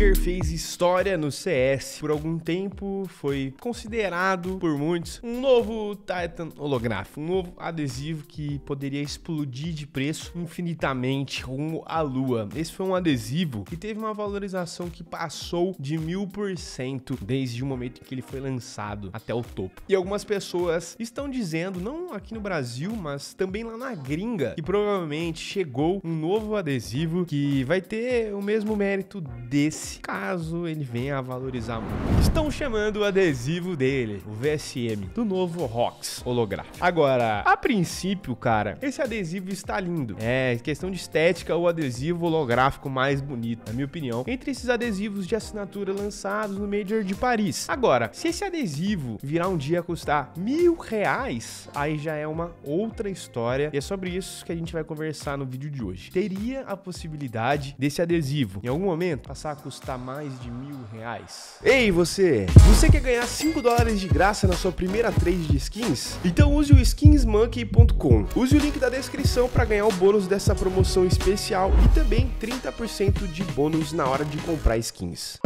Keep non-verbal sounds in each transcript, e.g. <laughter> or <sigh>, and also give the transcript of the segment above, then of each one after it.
Hacker fez história no CS. Por algum tempo foi considerado por muitos um novo Titan holográfico, um novo adesivo que poderia explodir de preço infinitamente rumo à lua. Esse foi um adesivo que teve uma valorização que passou de mil por cento desde o momento em que ele foi lançado até o topo. E algumas pessoas estão dizendo, não aqui no Brasil, mas também lá na gringa, que provavelmente chegou um novo adesivo que vai ter o mesmo mérito desse VS, caso ele venha a valorizar muito. Estão chamando o adesivo dele, o VSM, do novo ROX holográfico. Agora, a princípio, cara, esse adesivo está lindo. É, questão de estética, o adesivo holográfico mais bonito, na minha opinião, entre esses adesivos de assinatura lançados no Major de Paris. Agora, se esse adesivo virar um dia custar mil reais, aí já é uma outra história, e é sobre isso que a gente vai conversar no vídeo de hoje. Teria a possibilidade desse adesivo, em algum momento, passar a custar custar mais de mil reais. Ei você! Você quer ganhar 5 dólares de graça na sua primeira trade de skins? Então use o skinsmonkey.com. Use o link da descrição para ganhar o bônus dessa promoção especial e também 30% de bônus na hora de comprar skins.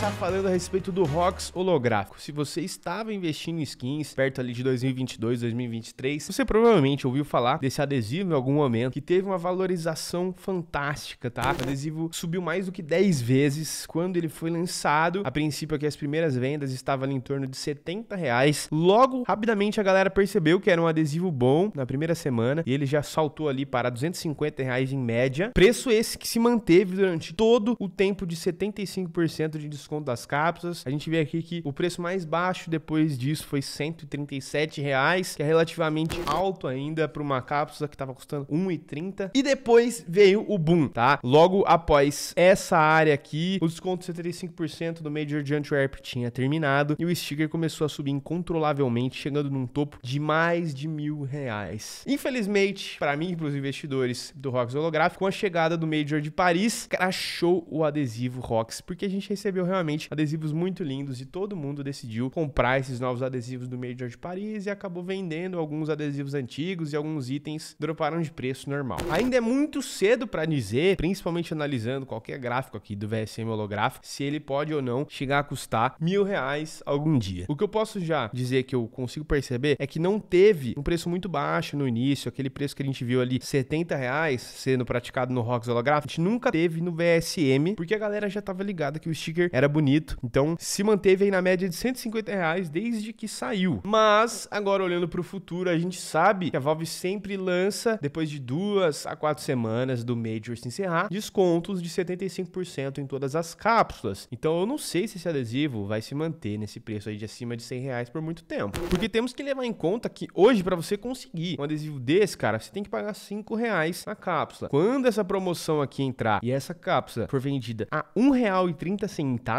começar falando a respeito do ROX holográfico. Se você estava investindo em skins perto ali de 2022, 2023, você provavelmente ouviu falar desse adesivo em algum momento que teve uma valorização fantástica, tá? O adesivo subiu mais do que 10 vezes quando ele foi lançado. A princípio aqui as primeiras vendas estavam ali em torno de 70 reais. Logo, rapidamente a galera percebeu que era um adesivo bom na primeira semana e ele já saltou ali para 250 reais em média. Preço esse que se manteve durante todo o tempo de 75% de desconto desconto das cápsulas. A gente vê aqui que o preço mais baixo depois disso foi 137, reais, que é relativamente alto ainda para uma cápsula que estava custando 1,30. E depois veio o boom, tá? Logo após essa área aqui, o desconto de 75% do Major de Antwerp tinha terminado e o sticker começou a subir incontrolavelmente, chegando num topo de mais de mil reais. Infelizmente, para mim e para os investidores do Rox Holográfico, com a chegada do Major de Paris, crashou o adesivo Rocks, porque a gente recebeu realmente extremamente adesivos muito lindos e todo mundo decidiu comprar esses novos adesivos do Major de Paris e acabou vendendo alguns adesivos antigos e alguns itens droparam de preço normal. Ainda é muito cedo para dizer, principalmente analisando qualquer gráfico aqui do VSM holográfico, se ele pode ou não chegar a custar mil reais algum dia. O que eu posso já dizer que eu consigo perceber é que não teve um preço muito baixo no início, aquele preço que a gente viu ali, 70 reais sendo praticado no Rocks Holográfico, a gente nunca teve no VSM, porque a galera já estava ligada que o sticker era bonito. Então se manteve aí na média de 150 reais desde que saiu. Mas agora olhando para o futuro, a gente sabe que a Valve sempre lança, depois de duas a quatro semanas do Major se encerrar, descontos de 75% em todas as cápsulas. Então eu não sei se esse adesivo vai se manter nesse preço aí de acima de 100 reais por muito tempo. Porque temos que levar em conta que hoje, para você conseguir um adesivo desse, cara, você tem que pagar 5 reais na cápsula. Quando essa promoção aqui entrar e essa cápsula for vendida a R$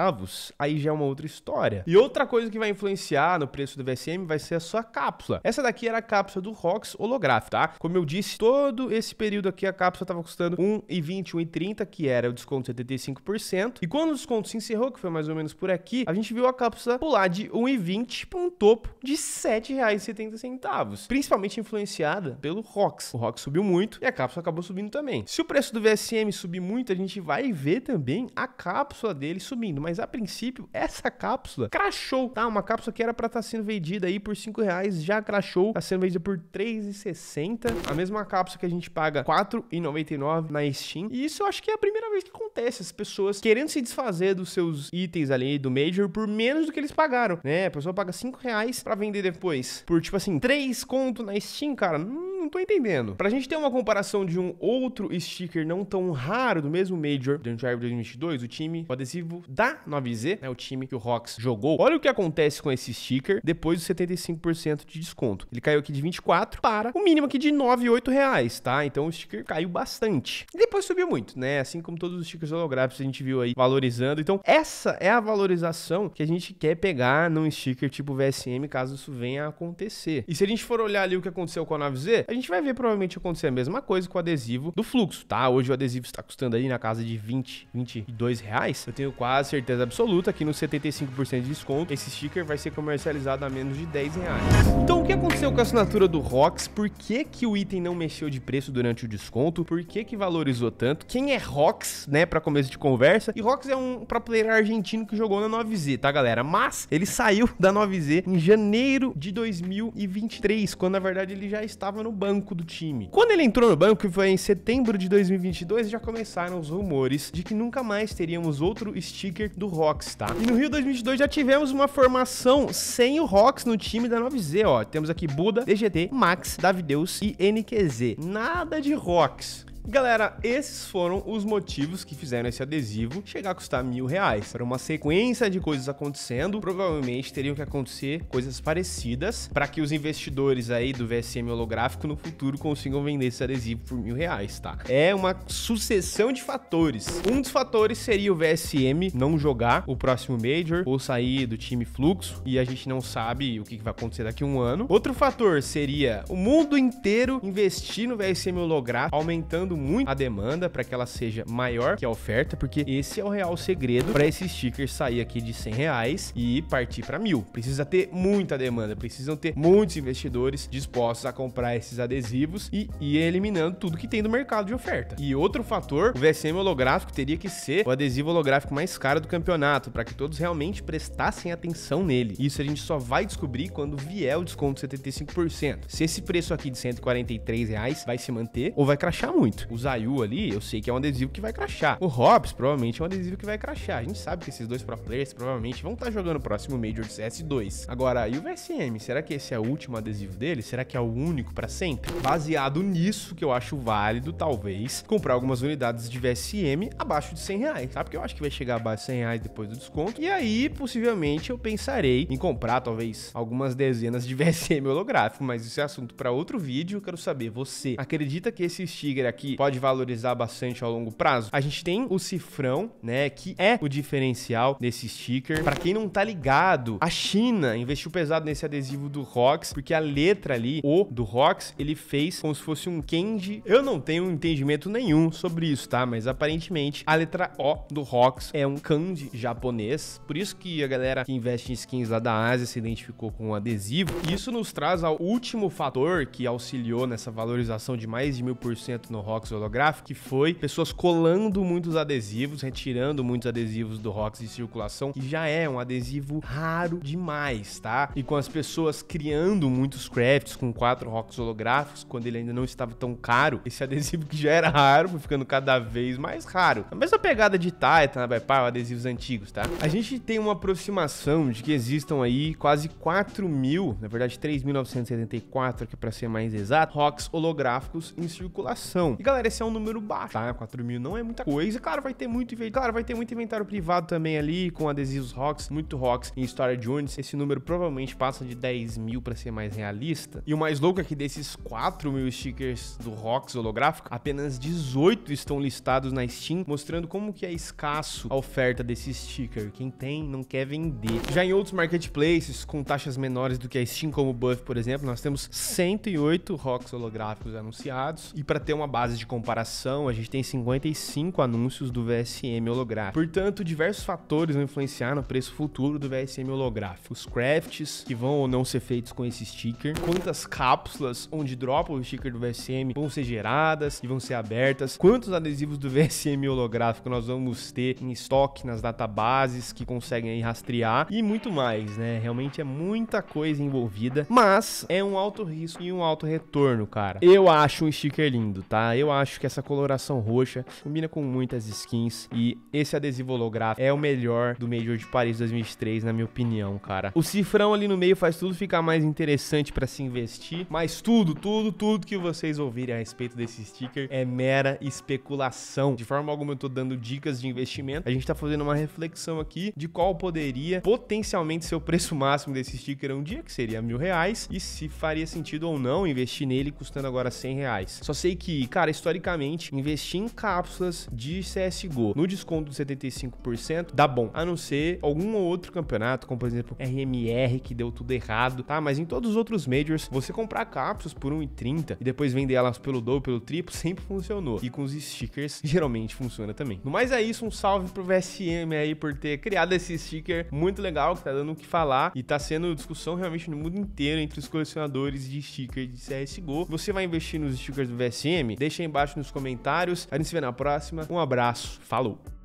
centavos, aí já é uma outra história. E outra coisa que vai influenciar no preço do VSM vai ser a sua cápsula. Essa daqui era a cápsula do ROX holográfico, tá? Como eu disse, todo esse período aqui a cápsula estava custando 1,20, 1,30, que era o desconto de 75%. E quando o desconto se encerrou, que foi mais ou menos por aqui, a gente viu a cápsula pular de 1,20 para um topo de R$ 7,70, principalmente influenciada pelo ROX. O ROX subiu muito e a cápsula acabou subindo também. Se o preço do VSM subir muito, a gente vai ver também a cápsula dele subindo, mas mas a princípio essa cápsula crashou, tá? Uma cápsula que era para estar tá sendo vendida aí por 5 reais, já crashou, tá sendo vendida por 3,60. A mesma cápsula que a gente paga 4,99 na Steam. E isso eu acho que é a primeira vez que acontece, as pessoas querendo se desfazer dos seus itens ali do Major por menos do que eles pagaram, né? A pessoa paga 5 reais pra vender depois por, tipo assim, 3 conto na Steam, cara. Hum, não tô entendendo. Pra gente ter uma comparação de um outro sticker não tão raro do mesmo Major, do Drive 2022, o time, o adesivo da 9Z, né, o time que o Rox jogou. Olha o que acontece com esse sticker depois dos 75% de desconto. Ele caiu aqui de 24 para o mínimo aqui de 9,8 reais, tá? Então o sticker caiu bastante. E depois subiu muito, né? Assim como todos os stickers holográficos a gente viu aí valorizando. Então essa é a valorização que a gente quer pegar num sticker tipo VSM caso isso venha a acontecer. E se a gente for olhar ali o que aconteceu com a 9Z, a gente vai ver provavelmente acontecer a mesma coisa com o adesivo do fluxo, tá? Hoje o adesivo está custando aí na casa de 20, 22 reais. Eu tenho quase certeza absoluta que no 75% de desconto, esse sticker vai ser comercializado a menos de 10 reais. Então o que aconteceu com a assinatura do Rox? Por que que o item não mexeu de preço durante o desconto? Por que que valorizou tanto? Quem é Rox, né, para começo de conversa? E Rox é um pro player argentino que jogou na 9Z, tá galera? Mas ele saiu <laughs> da 9Z em janeiro de 2023, quando na verdade ele já estava no banco do time. Quando ele entrou no banco, que foi em setembro de 2022, já começaram os rumores de que nunca mais teríamos outro sticker do Rox, tá? E no Rio 2022 já tivemos uma formação sem o Rox no time da 9Z, ó. Temos aqui Buda, DGT, Max, Davideus e NQZ. Nada de Rox. Galera, esses foram os motivos que fizeram esse adesivo chegar a custar mil reais. Era uma sequência de coisas acontecendo, provavelmente teriam que acontecer coisas parecidas para que os investidores aí do VSM holográfico no futuro consigam vender esse adesivo por mil reais, tá? É uma sucessão de fatores. Um dos fatores seria o VSM não jogar o próximo Major ou sair do time fluxo e a gente não sabe o que vai acontecer daqui a um ano. Outro fator seria o mundo inteiro investir no VSM holográfico, aumentando aumentando muito a demanda para que ela seja maior que a oferta, porque esse é o real segredo para esse sticker sair aqui de 100 reais e partir para mil. Precisa ter muita demanda, precisam ter muitos investidores dispostos a comprar esses adesivos e ir eliminando tudo que tem do mercado de oferta. E outro fator, o VSM holográfico teria que ser o adesivo holográfico mais caro do campeonato, para que todos realmente prestassem atenção nele. Isso a gente só vai descobrir quando vier o desconto de 75%. Se esse preço aqui de 143 reais vai se manter ou vai crachar muito. O Zayu ali, eu sei que é um adesivo que vai crachar. O Hobbs provavelmente é um adesivo que vai crachar. A gente sabe que esses dois pro players provavelmente vão estar tá jogando o próximo Major de CS2. Agora, e o VSM? Será que esse é o último adesivo dele? Será que é o único para sempre? Baseado nisso, que eu acho válido, talvez, comprar algumas unidades de VSM abaixo de 100 reais, sabe? Porque eu acho que vai chegar abaixo de 100 reais depois do desconto. E aí, possivelmente, eu pensarei em comprar, talvez, algumas dezenas de <laughs> VSM holográfico, mas isso é assunto para outro vídeo. Eu quero saber, você acredita que esse Stiger aqui pode valorizar bastante ao longo prazo. A gente tem o cifrão, né, que é o diferencial desse sticker. Para quem não tá ligado, a China investiu pesado nesse adesivo do ROX, porque a letra ali, O do ROX, ele fez como se fosse um candy. Eu não tenho entendimento nenhum sobre isso, tá? Mas aparentemente a letra O do ROX é um kanji japonês. Por isso que a galera que investe em skins lá da Ásia se identificou com o adesivo. E isso nos traz ao último fator que auxiliou nessa valorização de mais de mil por cento no ROX Rocks holográfico, que foi pessoas colando muitos adesivos, retirando muitos adesivos do Rocks de circulação, que já é um adesivo raro demais, tá? E com as pessoas criando muitos crafts com quatro Rocks holográficos, quando ele ainda não estava tão caro, esse <laughs> adesivo que já era raro foi ficando cada vez mais raro. A mesma pegada de Titan, né, Abepar, adesivos antigos, tá? A gente tem uma aproximação de que existam aí quase 4 mil, na verdade 3.974 aqui para ser mais exato, Rocks holográficos em circulação. E Galera, esse é um número baixo, tá? 4 mil não é muita coisa. Claro, vai ter muito inventário. Claro, vai ter muito inventário privado também ali, com adesivos rocks, muito rocks em história de units. Esse número provavelmente passa de 10 mil para ser mais realista. E o mais louco é que desses 4 mil stickers do rocks holográfico, apenas 18 estão listados na Steam, mostrando como que é escasso a oferta desse sticker. Quem tem, não quer vender. Já em outros marketplaces, com taxas menores do que a Steam, como o Buff, por exemplo, nós temos 108 rocks holográficos anunciados. E para ter uma base de de comparação, a gente tem 55 anúncios do VSM holográfico. Portanto, diversos fatores vão influenciar no preço futuro do VSM holográfico. Os crafts que vão ou não ser feitos com esse sticker, quantas cápsulas onde dropa o sticker do VSM vão ser geradas e vão ser abertas, quantos adesivos do <laughs> VSM holográfico nós vamos ter em estoque nas databases que conseguem aí rastrear e muito mais, né? Realmente é muita coisa envolvida, mas é um alto risco e um alto retorno, cara. Eu acho um sticker lindo, tá? Eu acho que essa coloração roxa combina com muitas skins e esse adesivo holográfico é o melhor do Major de Paris 2023, na minha opinião, cara. O cifrão ali no meio faz tudo ficar mais interessante para se investir, mas tudo, tudo, tudo que vocês ouvirem a respeito desse sticker é mera especulação. De forma alguma eu tô dando dicas de investimento. A gente tá fazendo uma reflexão aqui de qual poderia potencialmente ser o preço máximo desse sticker um dia, que seria mil reais, e se faria sentido ou não investir nele custando agora 100 reais. Só sei que, cara, isso historicamente, investir em cápsulas de CSGO no desconto de 75% dá bom, a não ser algum outro campeonato, como por exemplo RMR, que deu tudo errado, tá? Mas em todos os outros majors, você comprar cápsulas por 1,30 e depois vender elas pelo dobro, pelo triplo, <laughs> sempre funcionou. E com os stickers, geralmente funciona também. No mais é isso, um salve pro VSM aí por ter criado esse sticker muito legal, que tá dando o que falar e tá sendo discussão realmente no mundo inteiro entre os colecionadores de stickers de CSGO. Você vai investir nos stickers do VSM? Deixa aí embaixo nos comentários. A gente se vê na próxima. Um abraço. Falou!